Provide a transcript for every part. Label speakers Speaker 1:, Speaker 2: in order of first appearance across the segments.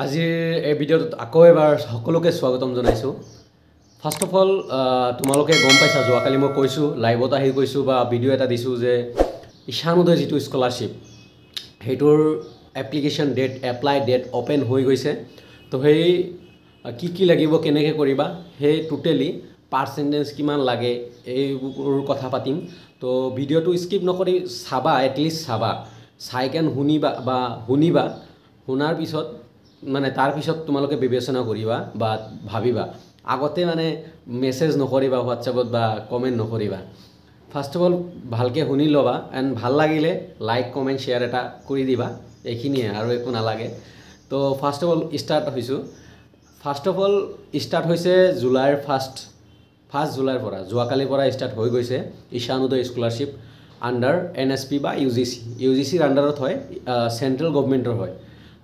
Speaker 1: আজিৰ এই ভিডিঅ'টোত আকৌ এবাৰ সকলোকে স্বাগতম জনাইছোঁ ফাৰ্ষ্ট অফ অল তোমালোকে গম পাইছা যোৱাকালি মই কৈছোঁ লাইভত আহি কৈছোঁ বা ভিডিঅ' এটা দিছোঁ যে ঈশানোদয় যিটো স্কলাৰশ্বিপ সেইটোৰ application date apply date open হৈ গৈছে তো সেই কি কি লাগিব কেনেকৈ কৰিবা সেই টোটেলি পাৰ্চেণ্টেজ কিমান লাগে এইবোৰ কথা পাতিম তো ভিডিঅ'টো স্কিপ নকৰি চাবা এটলিষ্ট চাবা চাই কেন শুনিবা বা শুনিবা শুনাৰ পিছত মানে তাৰপিছত তোমালোকে বিবেচনা কৰিবা বা ভাবিবা আগতে মানে মেছেজ নকৰিবা হোৱাটছএপত বা কমেণ্ট নকৰিবা ফাৰ্ষ্ট অফ অল ভালকৈ শুনি ল'বা এণ্ড ভাল লাগিলে লাইক কমেণ্ট শ্বেয়াৰ এটা কৰি দিবা এইখিনিয়ে আৰু একো নালাগে তো ফাৰ্ষ্ট অফ অল ষ্টাৰ্ট হৈছোঁ ফাৰ্ষ্ট অফ অল ষ্টাৰ্ট হৈছে জুলাইৰ ফাৰ্ষ্ট ফাৰ্ষ্ট জুলাইৰ পৰা যোৱাকালিৰ পৰা ষ্টাৰ্ট হৈ গৈছে Ishan Uday scholarship under N S P বা U G C U G চিৰ আণ্ডাৰত হয় চেণ্ট্ৰেল গভমেণ্টৰ হয়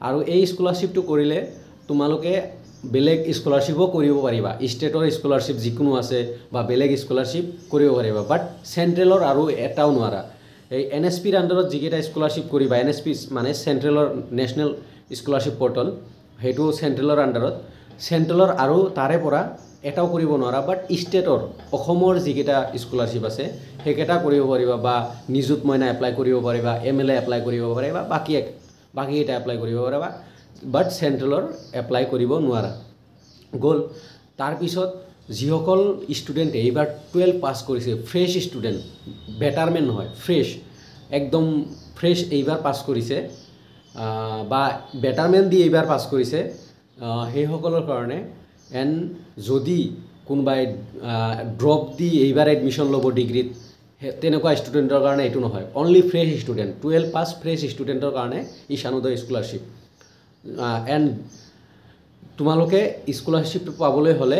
Speaker 1: আৰু এই স্কলাৰশ্বিপটো কৰিলে তোমালোকে বেলেগ স্কলাৰশ্বিপো কৰিব পাৰিবা ষ্টেটৰ স্কলাৰশ্বিপ যিকোনো আছে বা বেলেগ স্কলাৰশ্বিপ কৰিব পাৰিবা বাট চেণ্ট্ৰেলৰ আৰু এটাও নোৱাৰা এই এন এছ পিৰ আণ্ডাৰত যিকেইটা স্কলাৰশ্বিপ কৰিবা এন এছ পি মানে চেণ্ট্ৰেলৰ নেশ্যনেল স্কলাৰশ্বিপ পৰ্টেল সেইটো চেণ্ট্ৰেলৰ আণ্ডাৰত চেণ্ট্ৰেলৰ আৰু তাৰে পৰা এটাও কৰিব নোৱাৰা বাট ষ্টেটৰ অসমৰ যিকেইটা স্কলাৰশ্বিপ আছে সেইকেইটা কৰিব পাৰিবা বা নিযুত মইনা এপ্লাই কৰিব পাৰিবা এম এল এ এপ্লাই কৰিব পাৰিবা বাকী এক বাকীকেইটা এপ্লাই কৰিব পাৰিবা বাট চেণ্ট্ৰেলৰ এপ্লাই কৰিব নোৱাৰা গ'ল তাৰপিছত যিসকল ষ্টুডেণ্ট এইবাৰ টুৱেলভ পাছ কৰিছে ফ্ৰেছ ষ্টুডেণ্ট বেটাৰমেণ্ট নহয় ফ্ৰেছ একদম ফ্ৰেছ এইবাৰ পাছ কৰিছে বা বেটাৰমেণ্ট দি এইবাৰ পাছ কৰিছে সেইসকলৰ কাৰণে এণ্ড যদি কোনোবাই ড্ৰপ দি এইবাৰ এডমিশ্যন ল'ব ডিগ্ৰীত সেই তেনেকুৱা ষ্টুডেণ্টৰ কাৰণে এইটো নহয় only fresh student twelve pass fresh ষ্টুডেণ্টৰ কাৰণে ঈশানোদয় স্কলাৰশ্বিপ এণ্ড তোমালোকে স্কলাৰশ্বিপটো পাবলৈ হ'লে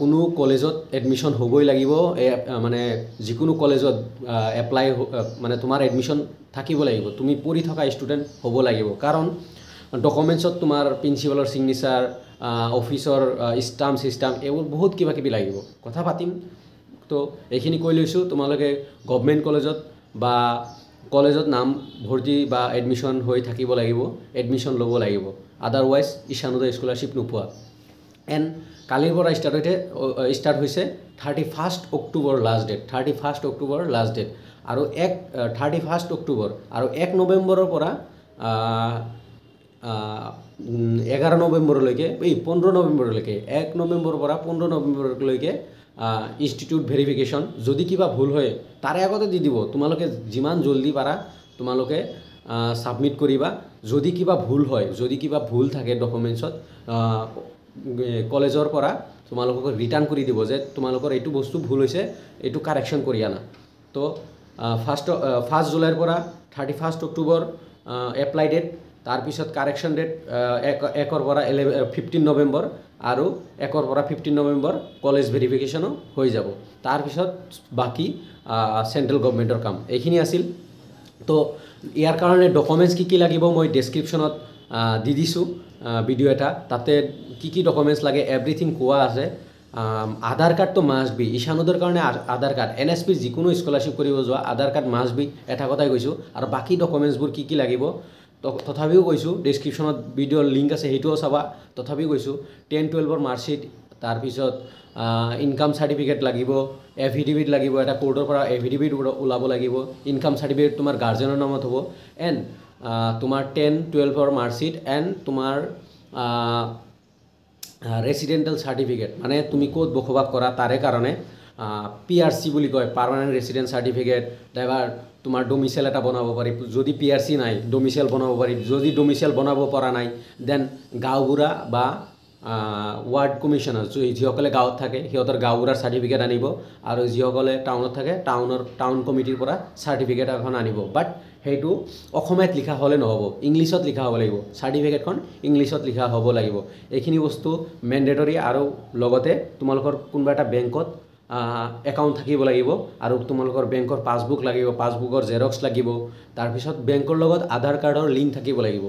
Speaker 1: কোনো কলেজত এডমিশ্যন হ'বই লাগিব মানে যিকোনো কলেজত এপ্লাই মানে তোমাৰ এডমিশ্যন থাকিব লাগিব তুমি পঢ়ি থকা ষ্টুডেণ্ট হ'ব লাগিব কাৰণ ডকুমেণ্টছত তোমাৰ প্ৰিন্সিপালৰ ছিগনেচাৰ অফিচৰ ষ্টাম্প চিষ্টাম্প এইবোৰ বহুত কিবাকিবি লাগিব কথা পাতিম তো এইখিনি কৈ লৈছোঁ তোমালোকে গভমেণ্ট কলেজত বা কলেজত নাম ভৰ্তি বা এডমিশ্যন হৈ থাকিব লাগিব এডমিশ্যন ল'ব লাগিব আদাৰৱাইজ ঈশানুদয় স্কলাৰশ্বিপ নোপোৱা এণ্ড কালিৰ পৰা ষ্টাৰ্ট হৈছে ষ্টাৰ্ট হৈছে thirty first October last date thirty first October last date আৰু এক থাৰ্টি ফাৰ্ষ্ট অক্টোবৰ আৰু এক নৱেম্বৰৰ পৰা এঘাৰ নৱেম্বৰলৈকে এই পোন্ধৰ নৱেম্বৰলৈকে এক নৱেম্বৰৰ পৰা পোন্ধৰ নৱেম্বৰলৈকে ইনষ্টিটিউট ভেৰিফিকেশ্যন যদি কিবা ভুল হয় তাৰে আগতে দি দিব তোমালোকে যিমান জলদি পাৰা তোমালোকে ছাবমিট কৰিবা যদি কিবা ভুল হয় যদি কিবা ভুল থাকে ডকুমেণ্টছত কলেজৰ পৰা তোমালোকক ৰিটাৰ্ণ কৰি দিব যে তোমালোকৰ এইটো বস্তু ভুল হৈছে এইটো কাৰেকশ্যন কৰি আনা তো ফাৰ্ষ্ট ফাৰ্ষ্ট জুলাইৰ পৰা thirty first October apply date তাৰপিছত কাৰেকশ্যন ডেট এক একৰ পৰা এলেভে ফিফটিন নৱেম্বৰ আৰু একৰ পৰা ফিফটিন নৱেম্বৰ কলেজ ভেৰিফিকেশ্যনো হৈ যাব তাৰপিছত বাকী চেণ্ট্ৰেল গভমেণ্টৰ কাম এইখিনি আছিল তো ইয়াৰ কাৰণে ডকুমেণ্টছ কি কি লাগিব মই ডেছক্ৰিপশ্যনত দি দিছোঁ ভিডিঅ' এটা তাতে কি কি ডকুমেণ্টছ লাগে এভ্ৰিথিং কোৱা আছে আধাৰ কাৰ্ডটো মাষ্ট বি ঈশানুদৰ কাৰণে আধাৰ কাৰ্ড এন এছ পিৰ যিকোনো স্কলাৰশ্বিপ কৰিব যোৱা আধাৰ কাৰ্ড মাষ্ট বি এটা কথাই কৈছোঁ আৰু বাকী ডকুমেণ্টছবোৰ কি কি লাগিব তথাপিও কৈছোঁ ডিছক্ৰিপশ্যনত ভিডিঅ'ৰ লিংক আছে সেইটোও চাবা তথাপিও কৈছোঁ টেন টুৱেলভৰ মাৰ্কশ্বিট তাৰপিছত ইনকাম চাৰ্টিফিকেট লাগিব এফিডেভিট লাগিব এটা ক'ৰ্টৰ পৰা এফিডেভিট ওলাব লাগিব ইনকাম চাৰ্টিফিকেট তোমাৰ গাৰ্জেনৰ নামত হ'ব এণ্ড তোমাৰ টেন টুৱেলভৰ মাৰ্কশ্বিট এণ্ড তোমাৰ ৰেচিডেণ্টেল চাৰ্টিফিকেট মানে তুমি ক'ত বসবাস কৰা তাৰে কাৰণে পি আৰ চি বুলি কয় পাৰ্মানেণ্ট ৰেচিডেণ্ট চাৰ্টিফিকেট নাইবা তোমাৰ ডমিচেল এটা বনাব পাৰি যদি পি আৰ চি নাই ডমিচেল বনাব পাৰি যদি ডমিচেল বনাব পৰা নাই দেন গাঁওবুঢ়া বা ৱাৰ্ড কমিশ্যনাৰ যিসকলে গাঁৱত থাকে সিহঁতৰ গাঁওবুঢ়াৰ চাৰ্টিফিকেট আনিব আৰু যিসকলে টাউনত থাকে টাউনৰ টাউন কমিটিৰ পৰা চাৰ্টিফিকেট এখন আনিব বাট সেইটো অসমীয়াত লিখা হ'লে নহ'ব ইংলিছত লিখা হ'ব লাগিব চাৰ্টিফিকেটখন ইংলিছত লিখা হ'ব লাগিব এইখিনি বস্তু মেণ্ডেটৰী আৰু লগতে তোমালোকৰ কোনোবা এটা বেংকত একাউণ্ট থাকিব লাগিব আৰু তোমালোকৰ বেংকৰ পাছবুক লাগিব পাছবুকৰ জেৰক্স লাগিব তাৰপিছত বেংকৰ লগত আধাৰ কাৰ্ডৰ লিংক থাকিব লাগিব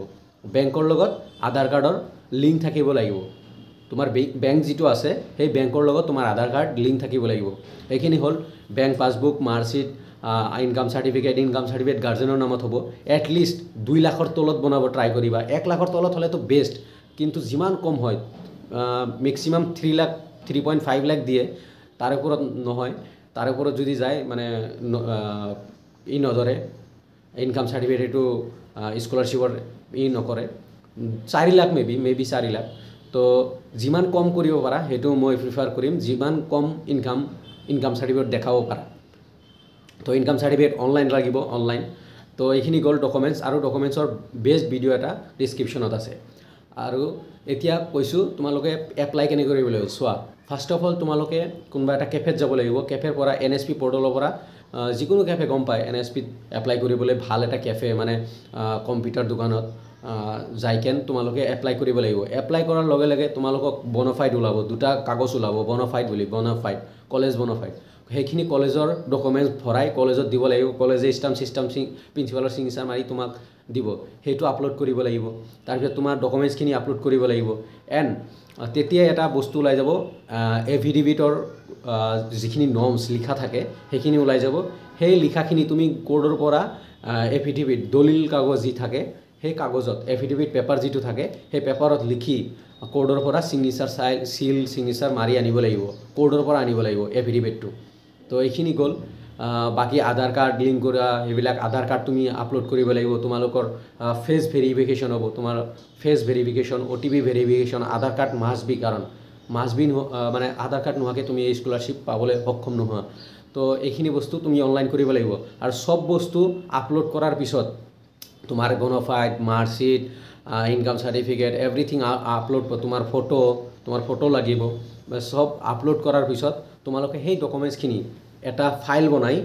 Speaker 1: বেংকৰ লগত আধাৰ কাৰ্ডৰ লিংক থাকিব লাগিব তোমাৰ বেংক যিটো আছে সেই বেংকৰ লগত তোমাৰ আধাৰ কাৰ্ড লিংক থাকিব লাগিব এইখিনি হ'ল bank passbook marksheet income certificate income certificate গাৰ্জেনৰ নামত হ'ব এটলিষ্ট দুই লাখৰ তলত বনাব ট্ৰাই কৰিবা এক লাখৰ তলত হ'লেতো বেষ্ট কিন্তু যিমান কম হয় maximum three lakh three point five lakh দিয়ে তাৰ ওপৰত নহয় তাৰ ওপৰত যদি যায় মানে ই নজৰে ইনকাম চাৰ্টিফিকেট এইটো স্কলাৰশ্বিপৰ ই নকৰে চাৰি lakh may be may be চাৰি লাখ তো যিমান কম কৰিব পাৰা সেইটো মই প্ৰিফাৰ কৰিম যিমান কম ইনকাম ইনকাম চাৰ্টিফিকেট দেখাব পাৰা তো ইনকাম চাৰ্টিফিকেট অনলাইন লাগিব অনলাইন তো এইখিনি গ'ল ডকুমেণ্টছ আৰু ডকুমেণ্টছৰ বেষ্ট ভিডিঅ' এটা ডিছক্ৰিপশ্যনত আছে আৰু এতিয়া কৈছোঁ তোমালোকে এপ্লাই কেনেকৈ কৰিব লাগিব চোৱা ফাৰ্ষ্ট অফ অল তোমালোকে কোনোবা এটা কেফেত যাব লাগিব কেফেৰ পৰা এন এছ পি পৰ্টেলৰ পৰা যিকোনো কেফে গম পায় এন এছ পিত এপ্লাই কৰিবলৈ ভাল এটা কেফে মানে কম্পিউটাৰ দোকানত যাই কেন তোমালোকে এপ্লাই কৰিব লাগিব এপ্লাই কৰাৰ লগে লগে তোমালোকক বনফাইড ওলাব দুটা কাগজ ওলাব বনফাইড বুলি বনফাইড কলেজ বনফাইড সেইখিনি কলেজৰ ডকুমেণ্টছ ভৰাই কলেজত দিব লাগিব কলেজে ষ্টাম্প চিষ্টাম চিং প্ৰিঞ্চিপালৰ চিগনেচাৰ মাৰি তোমাক দিব সেইটো আপলোড কৰিব লাগিব তাৰপিছত তোমাৰ ডকুমেণ্টছখিনি আপলোড কৰিব লাগিব এণ্ড তেতিয়াই এটা বস্তু ওলাই যাব এফিডেভিটৰ যিখিনি নৰ্মছ লিখা থাকে সেইখিনি ওলাই যাব সেই লিখাখিনি তুমি ক'ৰ্টৰ পৰা এফিডেভিট দলিল কাগজ যি থাকে সেই কাগজত এফিডেভিট পেপাৰ যিটো থাকে সেই পেপাৰত লিখি ক'ৰ্টৰ পৰা চিগনেচাৰ চাই চিল চিগনেচাৰ মাৰি আনিব লাগিব ক'ৰ্টৰ পৰা আনিব লাগিব এফিডেভিটটো তো এইখিনি গ'ল বাকী আধাৰ কাৰ্ড লিংক কৰা এইবিলাক আধাৰ কাৰ্ড তুমি আপলোড কৰিব লাগিব তোমালোকৰ ফেচ ভেৰিফিকেশ্যন হ'ব তোমাৰ face verification O' T P verification Aadhaar card must be কাৰণ মাষ্ট বি মানে আধাৰ কাৰ্ড নোহোৱাকৈ তুমি এই স্কলাৰশ্বিপ পাবলৈ সক্ষম নোহোৱা তো এইখিনি বস্তু তুমি অনলাইন কৰিব লাগিব আৰু চব বস্তু আপলোড কৰাৰ পিছত তোমাৰ গনফাইড marksheet income certificate everything upload তোমাৰ ফটো তোমাৰ ফটো লাগিব চব আপলোড কৰাৰ পিছত তোমালোকে সেই ডকুমেণ্টছখিনি এটা ফাইল বনাই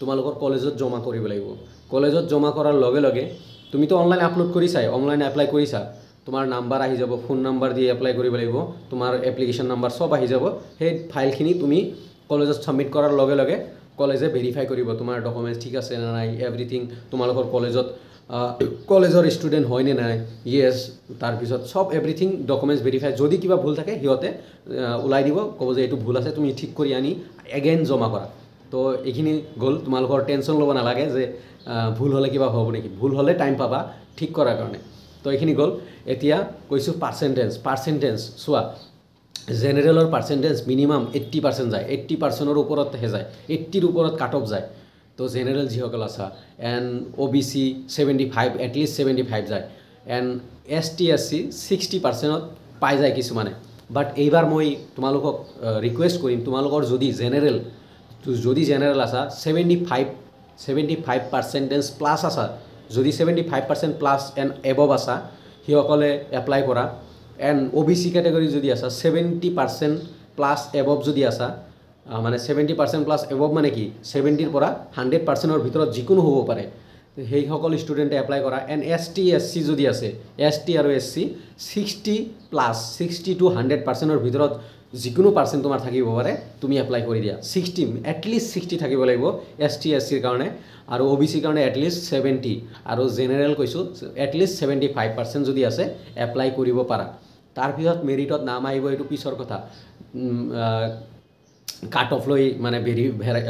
Speaker 1: তোমালোকৰ কলেজত জমা কৰিব লাগিব কলেজত জমা কৰাৰ লগে লগে তুমিতো অনলাইন আপলোড কৰিছাই অনলাইন এপ্লাই কৰিছা তোমাৰ নাম্বাৰ আহি যাব ফোন নাম্বাৰ দি এপ্লাই কৰিব লাগিব তোমাৰ এপ্লিকেশ্যন নাম্বাৰ চব আহি যাব সেই ফাইলখিনি তুমি কলেজত ছাবমিট কৰাৰ লগে লগে কলেজে ভেৰিফাই কৰিব তোমাৰ ডকুমেণ্টছ ঠিক আছে নে নাই এভৰিথিং তোমালোকৰ কলেজত কলেজৰ ষ্টুডেণ্ট হয়নে নাই ইয়েছ তাৰপিছত চব এভৰিথিং ডকুমেণ্টছ ভেৰিফাই যদি কিবা ভুল থাকে সিহঁতে ওলাই দিব ক'ব যে এইটো ভুল আছে তুমি ঠিক কৰি আনি এগেইন জমা কৰা তো এইখিনি গ'ল তোমালোকৰ টেনশ্যন ল'ব নালাগে যে ভুল হ'লে কিবা হ'ব নেকি ভুল হ'লে টাইম পাবা ঠিক কৰাৰ কাৰণে তো এইখিনি গ'ল এতিয়া কৈছোঁ পাৰ্চেণ্টেজ পাৰ্চেণ্টেজ চোৱা জেনেৰেলৰ পাৰ্চেণ্টেজ মিনিমাম এইট্টি পাৰ্চেণ্ট যায় এইট্টি পাৰ্চেণ্টৰ ওপৰতহে যায় এইট্টিৰ ওপৰত কাট অফ যায় তো জেনেৰেল যিসকল আছা and O' B C seventy five at least seventy five যায় and S T S C sixty পাৰ্চেণ্টত পাই যায় কিছুমানে বাট এইবাৰ মই তোমালোকক ৰিকুৱেষ্ট কৰিম তোমালোকৰ যদি জেনেৰেল যদি জেনেৰেল আছা seventy five seventy five percentage plus আছা যদি seventy five percent plus and above আছা সেইসকলে এপ্লাই কৰা and O' B C category যদি আছা ছেভেণ্টি পাৰ্চেণ্ট প্লাছ এবভ যদি আছা মানে ছেভেণ্টি পাৰ্চেণ্ট প্লাছ এবভ মানে কি ছেভেণ্টিৰ পৰা হাণ্ড্ৰেড পাৰ্চেণ্টৰ ভিতৰত যিকোনো হ'ব পাৰে সেইসকল ষ্টুডেণ্টে এপ্লাই কৰা and S T S C যদি আছে এছ টি আৰু S C sixty plus sixty to hundred পাৰ্চেণ্টৰ ভিতৰত যিকোনো পাৰ্চেণ্ট তোমাৰ থাকিব পাৰে তুমি এপ্লাই কৰি দিয়া ছিক্সটি এটলিষ্ট ছিক্সটি থাকিব লাগিব এছ টি এছ চিৰ কাৰণে আৰু অ' বি চিৰ কাৰণে এটলিষ্ট ছেভেণ্টি আৰু জেনেৰেল কৈছোঁ এটলিষ্ট ছেভেণ্টি ফাইভ পাৰ্চেণ্ট যদি আছে এপ্লাই কৰিব পাৰা তাৰপিছত মেৰিটত নাম আহিব এইটো পিছৰ কথা কাট অফ লৈ মানে ভেৰি ভেৰাই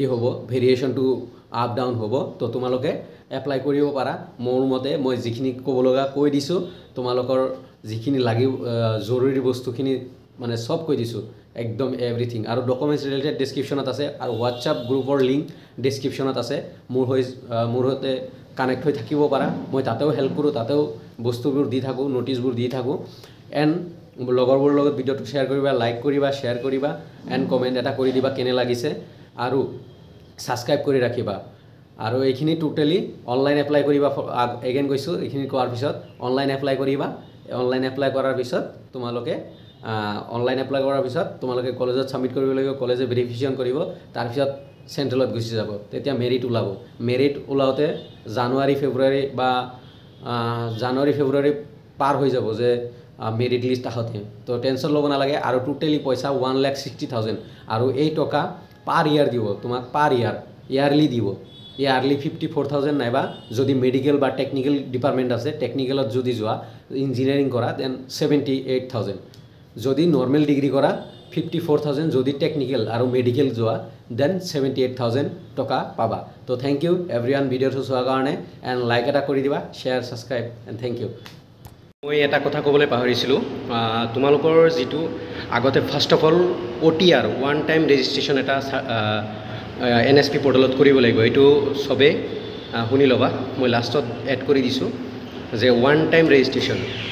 Speaker 1: ই হ'ব ভেৰিয়েশ্যনটো আপ ডাউন হ'ব তো তোমালোকে এপ্লাই কৰিব পাৰা মোৰ মতে মই যিখিনি ক'ব লগা কৈ দিছোঁ তোমালোকৰ যিখিনি লাগি জৰুৰী বস্তুখিনি মানে চব কৈ দিছোঁ একদম এভৰিথিং আৰু ডকুমেণ্টছ ৰিলেটেড ডেছক্ৰিপশ্যনত আছে আৰু হোৱাটছআপ গ্ৰুপৰ লিংক ডেছক্ৰিপশ্যনত আছে মোৰ হৈ মোৰ সৈতে কানেক্ট হৈ থাকিব পাৰা মই তাতেও হেল্প কৰোঁ তাতেও বস্তুবোৰ দি থাকোঁ ন'টিছবোৰ দি থাকোঁ এণ্ড লগৰবোৰৰ লগত ভিডিঅ'টো শ্বেয়াৰ কৰিবা লাইক কৰিবা শ্বেয়াৰ কৰিবা এণ্ড কমেণ্ট এটা কৰি দিবা কেনে লাগিছে আৰু ছাবস্ক্ৰাইব কৰি ৰাখিবা আৰু এইখিনি টোটেলি অনলাইন এপ্লাই কৰিবা এগেইন কৈছোঁ এইখিনি কোৱাৰ পিছত অনলাইন এপ্লাই কৰিবা অনলাইন এপ্লাই কৰাৰ পিছত তোমালোকে অনলাইন এপ্লাই কৰাৰ পিছত তোমালোকে কলেজত ছাবমিট কৰিব লাগিব কলেজে ভেৰিফিকেশ্যন কৰিব তাৰপিছত চেণ্ট্ৰেলত গুচি যাব তেতিয়া মেৰিট ওলাব মেৰিট ওলাওঁতে জানুৱাৰী ফেব্ৰুৱাৰী বা জানুৱাৰী ফেব্ৰুৱাৰী পাৰ হৈ যাব যে মেৰিট লিষ্ট আহোঁতে তো টেনশ্যন ল'ব নালাগে আৰু টোটেলি পইচা ওৱান লেখ ছিক্সটি থাউজেণ্ড আৰু এই টকা পার ইয়ার দিব তোমাক পার ইয়ার ইয়ারলি দিব ইয়ারলি ফিফটি ফোর থাউজেন্ড নাইবা যদি মেডিকেল বা টেকনিক্যাল ডিপার্টমেন্ট আছে টেকনিক্যালত যদি যা ইঞ্জিনিয়ারিং করা দেন সেভেন্টি এইট থাউজেন্ড যদি নর্মেল ডিগ্রি করা ফিফটি ফোর থাউজেন্ড যদি টেকনিক্যাল আর মেডিকেল যা দেন সেভেন্টি এইট থাউজেন্ড টাকা পাবা তো থ্যাংক ইউ এভরিওয়ান ভিডিওটি চার কারণে এন্ড লাইক এটা করে দিবা share subscribe and thank you মই এটা কথা ক'বলৈ পাহৰিছিলোঁ তোমালোকৰ যিটো আগতে first of all O' T R one time registration এটা এন এছ পি পৰ্টেলত কৰিব লাগিব এইটো চবেই শুনি ল'বা মই লাষ্টত এড কৰি দিছোঁ যে ওৱান টাইম ৰেজিষ্ট্ৰেশ্যন